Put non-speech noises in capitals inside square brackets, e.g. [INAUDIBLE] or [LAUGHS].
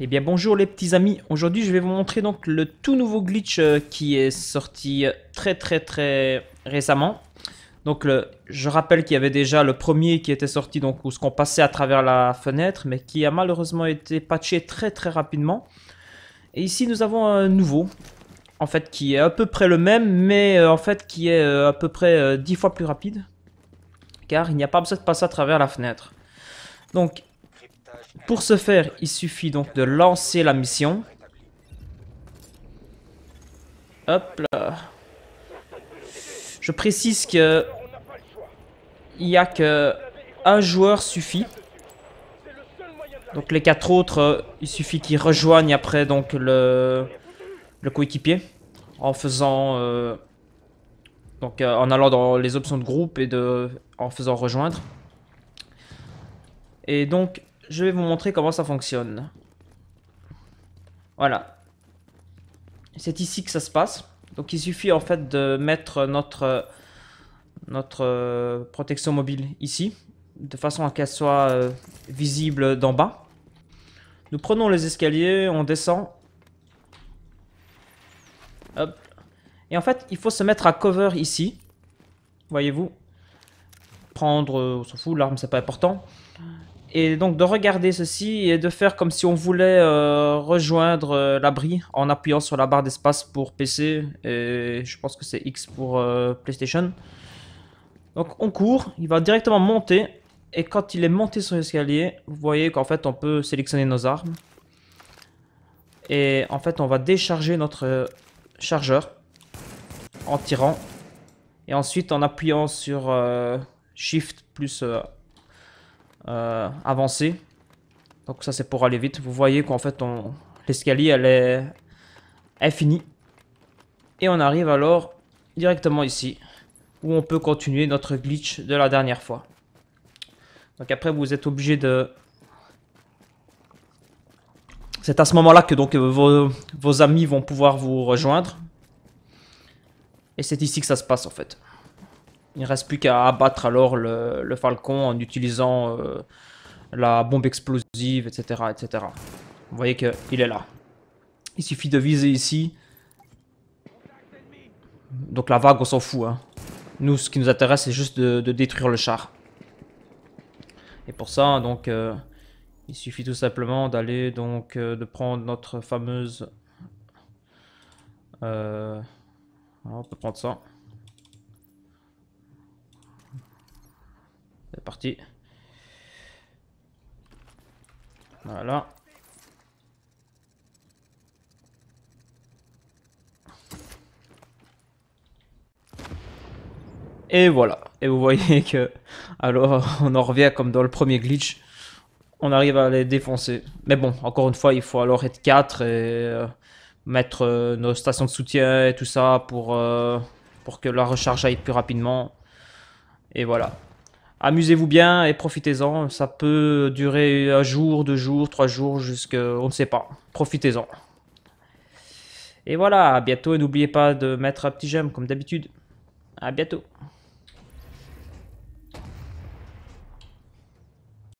Eh bien bonjour les petits amis, aujourd'hui je vais vous montrer donc le tout nouveau glitch euh, qui est sorti euh, très très très récemment. Donc je rappelle qu'il y avait déjà le premier qui était sorti donc où ce qu'on passait à travers la fenêtre mais qui a malheureusement été patché très très rapidement. Et ici nous avons un nouveau en fait qui est à peu près le même mais euh, en fait qui est à peu près 10 fois plus rapide car il n'y a pas besoin de passer à travers la fenêtre. Donc pour ce faire, il suffit donc de lancer la mission. Hop là. Je précise que il n'y a que un joueur suffit. Donc les quatre autres, euh, il suffit qu'ils rejoignent après donc le, le coéquipier en faisant euh, donc euh, en allant dans les options de groupe et de en faisant rejoindre. Et donc je vais vous montrer comment ça fonctionne. Voilà. C'est ici que ça se passe. Donc il suffit en fait de mettre notre, notre euh, protection mobile ici, de façon à qu'elle soit euh, visible d'en bas. Nous prenons les escaliers, on descend. Hop. Et en fait, il faut se mettre à cover ici. Voyez-vous. Prendre, euh, on s'en fout, l'arme c'est pas important. Et donc de regarder ceci et de faire comme si on voulait euh, rejoindre euh, l'abri en appuyant sur la barre d'espace pour PC et je pense que c'est X pour euh, PlayStation. Donc on court, il va directement monter et quand il est monté sur l'escalier, vous voyez qu'en fait on peut sélectionner nos armes. Et en fait on va décharger notre chargeur en tirant et ensuite en appuyant sur Shift plus euh, avancé Donc ça c'est pour aller vite. Vous voyez qu'en fait on... l'escalier elle est infinie. Et on arrive alors directement ici. Où on peut continuer notre glitch de la dernière fois. Donc après vous êtes obligé de... C'est à ce moment là que donc euh, vos amis vont pouvoir vous rejoindre. Et c'est ici que ça se passe en fait. Il ne reste plus qu'à abattre alors le, Falcon en utilisant euh, la bombe explosive, etc., etc. Vous voyez qu'il est là. Il suffit de viser ici. Donc la vague, on s'en fout. Hein. Nous, ce qui nous intéresse, c'est juste de, détruire le char. Et pour ça, donc, euh, il suffit tout simplement d'aller, donc, euh, de prendre notre fameuse... on peut prendre ça. parti. Voilà. Et voilà. Et vous voyez que... Alors, [LAUGHS] on en revient comme dans le premier glitch. On arrive à les défoncer. Mais bon, encore une fois, il faut alors être 4 et euh, mettre euh, nos stations de soutien et tout ça pour, euh, pour que la recharge aille plus rapidement. Et voilà amusez-vous bien et profitez-en. Ça peut durer un jour, deux jours, trois jours, jusqu'à on ne sait pas. Profitez-en. Et voilà, à bientôt. et N'oubliez pas de mettre un petit j'aime comme d'habitude. À bientôt.